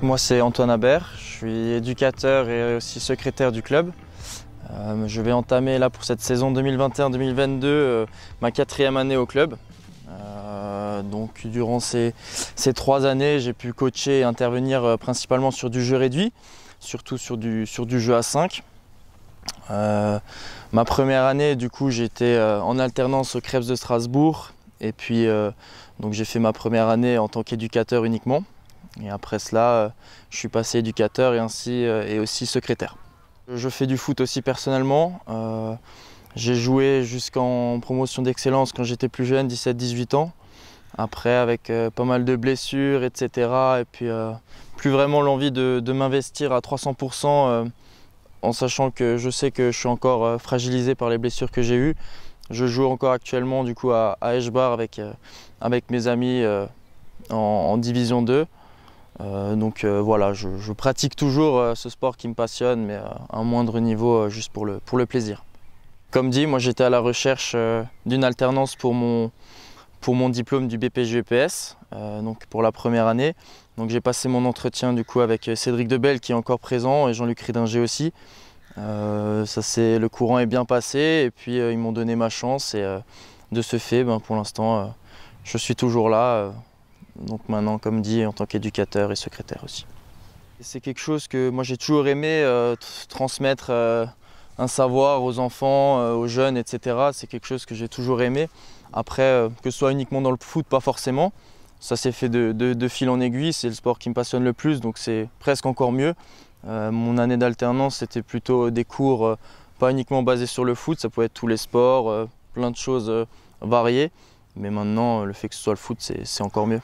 Moi c'est Antoine Habert, je suis éducateur et aussi secrétaire du club. Euh, je vais entamer là pour cette saison 2021-2022 euh, ma quatrième année au club. Euh, donc durant ces, trois années, j'ai pu coacher et intervenir principalement sur du jeu réduit, surtout sur du, sur du jeu à 5. ma première année, du coup, j'étais en alternance au Krebs de Strasbourg. Et puis, donc j'ai fait ma première année en tant qu'éducateur uniquement. Et après cela, euh, je suis passé éducateur et, ainsi, euh, et aussi secrétaire. Je fais du foot aussi personnellement. Euh, j'ai joué jusqu'en promotion d'excellence quand j'étais plus jeune, 17-18 ans. Après, avec pas mal de blessures, etc. Et puis, plus vraiment l'envie de, m'investir à 300% en sachant que je sais que je suis encore fragilisé par les blessures que j'ai eues. Je joue encore actuellement du coup à, à avec, avec mes amis en, Division 2. Euh, donc euh, voilà, je, pratique toujours euh, ce sport qui me passionne, mais à un moindre niveau, juste pour le, pour le plaisir. Comme dit, moi j'étais à la recherche d'une alternance pour mon, pour mon diplôme du BPGEPS, euh, donc pour la première année. Donc j'ai passé mon entretien du coup avec Cédric Debel qui est encore présent et Jean-Luc Ridinger aussi. ça c'est le courant est bien passé et puis ils m'ont donné ma chance et de ce fait, ben, pour l'instant, je suis toujours là donc maintenant, comme dit, en tant qu'éducateur et secrétaire aussi. C'est quelque chose que moi j'ai toujours aimé euh, transmettre euh, un savoir aux enfants, euh, aux jeunes, etc. C'est quelque chose que j'ai toujours aimé. Après, que ce soit uniquement dans le foot, pas forcément. Ça s'est fait de, fil en aiguille, c'est le sport qui me passionne le plus, donc c'est presque encore mieux. mon année d'alternance, c'était plutôt des cours pas uniquement basés sur le foot, ça pouvait être tous les sports, plein de choses variées. Mais maintenant, le fait que ce soit le foot, c'est encore mieux.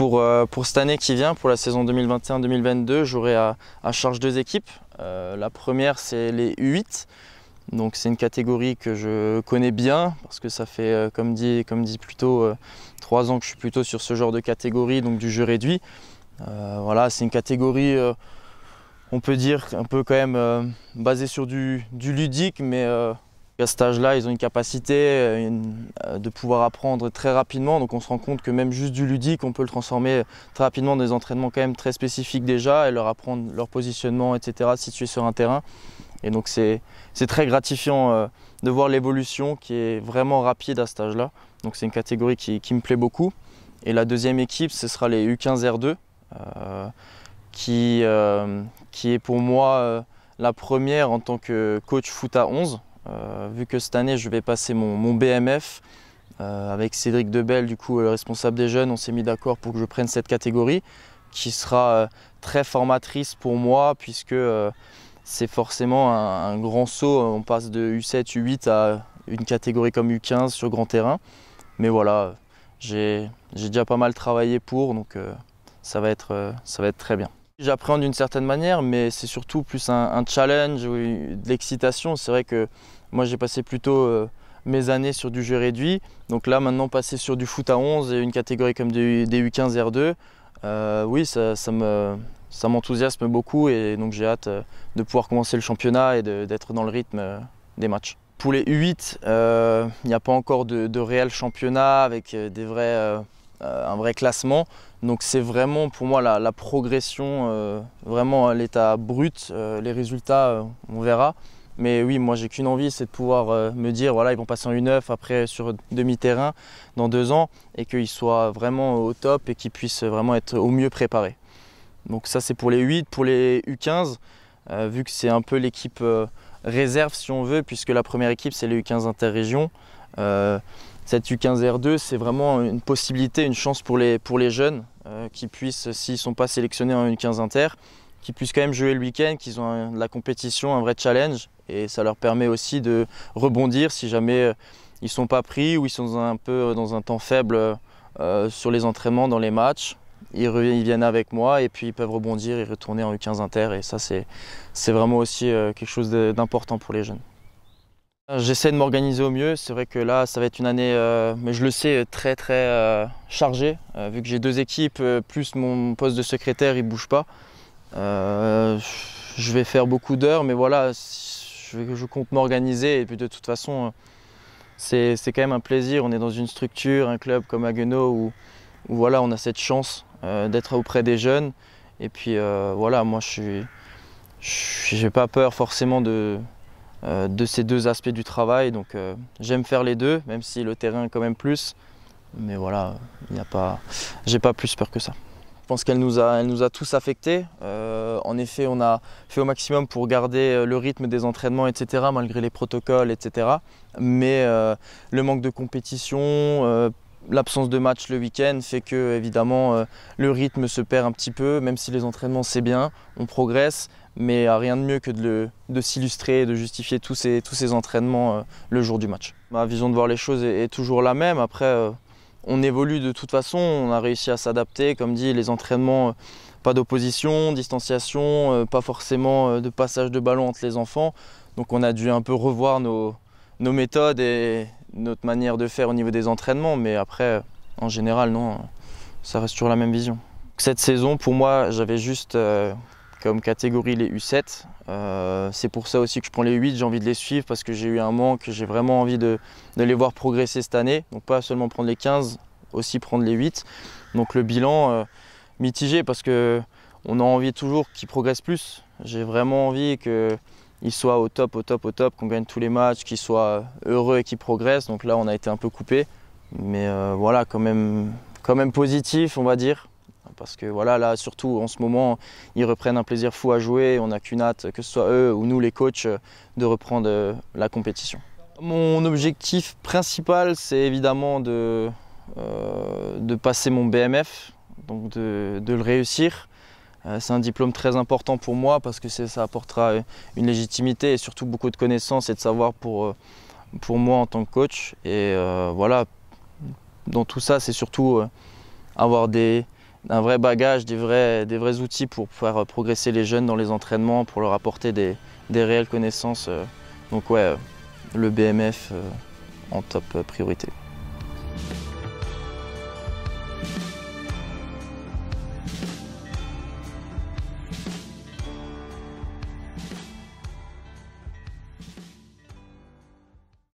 Euh, pour, cette année qui vient, pour la saison 2021-2022, j'aurai à, charge deux équipes. Euh, la première, c'est les U8. Donc c'est une catégorie que je connais bien parce que ça fait, euh, comme, dit, comme dit plus tôt, trois ans que je suis plutôt sur ce genre de catégorie, donc du jeu réduit. voilà, c'est une catégorie, on peut dire, un peu quand même basée sur du, du ludique, mais à cet âge-là, ils ont une capacité euh, euh, de pouvoir apprendre très rapidement, donc on se rend compte que même juste du ludique, on peut le transformer très rapidement dans des entraînements quand même très spécifiques déjà et leur apprendre leur positionnement, etc., situé sur un terrain. Et donc c'est très gratifiant euh, de voir l'évolution qui est vraiment rapide à ce âge-là. Donc c'est une catégorie qui, me plaît beaucoup. Et la deuxième équipe, ce sera les U15R2, qui, qui est pour moi la première en tant que coach foot à 11. Euh, vu que cette année je vais passer mon, BMF, euh, avec Cédric Debel, du coup le responsable des jeunes, on s'est mis d'accord pour que je prenne cette catégorie qui sera euh, très formatrice pour moi puisque c'est forcément un, grand saut. On passe de U7, U8 à une catégorie comme U15 sur grand terrain. Mais voilà, j'ai déjà pas mal travaillé pour, donc va ça va être très bien. J'appréhende d'une certaine manière, mais c'est surtout plus un, challenge ou de l'excitation. C'est vrai que moi j'ai passé plutôt euh, mes années sur du jeu réduit. Donc là maintenant passer sur du foot à 11 et une catégorie comme des, U15 R2, euh, oui ça, m'enthousiasme beaucoup et donc j'ai hâte euh, de pouvoir commencer le championnat et d'être dans le rythme des matchs. Pour les U8, il n'y a pas encore de, réel championnat avec des vrais, un vrai classement. Donc c'est vraiment pour moi la, progression, euh, vraiment l'état brut. Euh, les résultats, euh, on verra. Mais oui, moi j'ai qu'une envie, c'est de pouvoir me dire, voilà, ils vont passer en u 9 après sur demi-terrain dans deux ans et qu'ils soient vraiment au top et qu'ils puissent vraiment être au mieux préparés. Donc ça c'est pour les 8, pour les U15, vu que c'est un peu l'équipe réserve si on veut, puisque la première équipe c'est les U15 interrégions. Cette U15R2, c'est vraiment une possibilité, une chance pour les, pour les jeunes euh, qui puissent, s'ils ne sont pas sélectionnés en U15 Inter, qui puissent quand même jouer le week-end, qu'ils ont de la compétition, un vrai challenge. Et ça leur permet aussi de rebondir si jamais euh, ils ne sont pas pris ou ils sont un peu euh, dans un temps faible sur les entraînements, dans les matchs. Ils, ils, viennent avec moi et puis ils peuvent rebondir et retourner en U15 Inter. Et ça, c'est vraiment aussi quelque chose d'important pour les jeunes. Euh, j'essaie de m'organiser au mieux. C'est vrai que là, ça va être une année, euh, mais je le sais, très très euh, chargée. vu que j'ai deux équipes, plus mon poste de secrétaire, il ne bouge pas. je vais faire beaucoup d'heures, mais voilà, je, je compte m'organiser. Et puis de toute façon, c'est quand même un plaisir. On est dans une structure, un club comme Aguenau, où, voilà, on a cette chance d'être auprès des jeunes. Et puis voilà, moi, je suis, j'ai pas peur forcément de euh, de ces deux aspects du travail. Donc euh, j'aime faire les deux, même si le terrain est quand même plus. Mais voilà, il n'y a pas, j'ai pas plus peur que ça. Je pense qu'elle nous a, nous a tous affectés. Euh, en effet, on a fait au maximum pour garder le rythme des entraînements, etc., malgré les protocoles, etc. Mais le manque de compétition, l'absence de match le week-end fait que évidemment euh, le rythme se perd un petit peu, même si les entraînements c'est bien, on progresse, mais a rien de mieux que de, s'illustrer et de justifier tous ces, tous ces entraînements euh, le jour du match. Ma vision de voir les choses est, toujours la même, après euh, on évolue de toute façon, on a réussi à s'adapter, comme dit les entraînements pas d'opposition, distanciation, pas forcément de passage de ballon entre les enfants, donc on a dû un peu revoir nos, nos méthodes et, notre manière de faire au niveau des entraînements, mais après, en général, non, ça reste toujours la même vision. Cette saison, pour moi, j'avais juste euh, comme catégorie les U7. Euh, c'est pour ça aussi que je prends les 8, j'ai envie de les suivre parce que j'ai eu un manque, j'ai vraiment envie de, les voir progresser cette année. Donc pas seulement prendre les 15, aussi prendre les 8. Donc le bilan euh, mitigé parce que on a envie toujours qu'ils progressent plus. J'ai vraiment envie que ils soient au top, au top, au top, qu'on gagne tous les matchs, qu'ils soient heureux et qu'ils progressent. Donc là, on a été un peu coupé. Mais euh, voilà, quand même, quand même positif, on va dire. Parce que voilà, là, surtout en ce moment, ils reprennent un plaisir fou à jouer. On n'a qu'une hâte, que ce soit eux ou nous, les coachs, de reprendre euh, la compétition. Mon objectif principal, c'est évidemment de, euh, de passer mon BMF, donc de, de le réussir. Euh, c'est un diplôme très important pour moi parce que ça apportera euh, une légitimité et surtout beaucoup de connaissances et de savoir pour, euh, pour moi en tant que coach. Et voilà, dans tout ça, c'est surtout avoir des, un vrai bagage, des vrais, des vrais outils pour faire progresser les jeunes dans les entraînements, pour leur apporter des, des réelles connaissances. Donc ouais, le BMF en top priorité.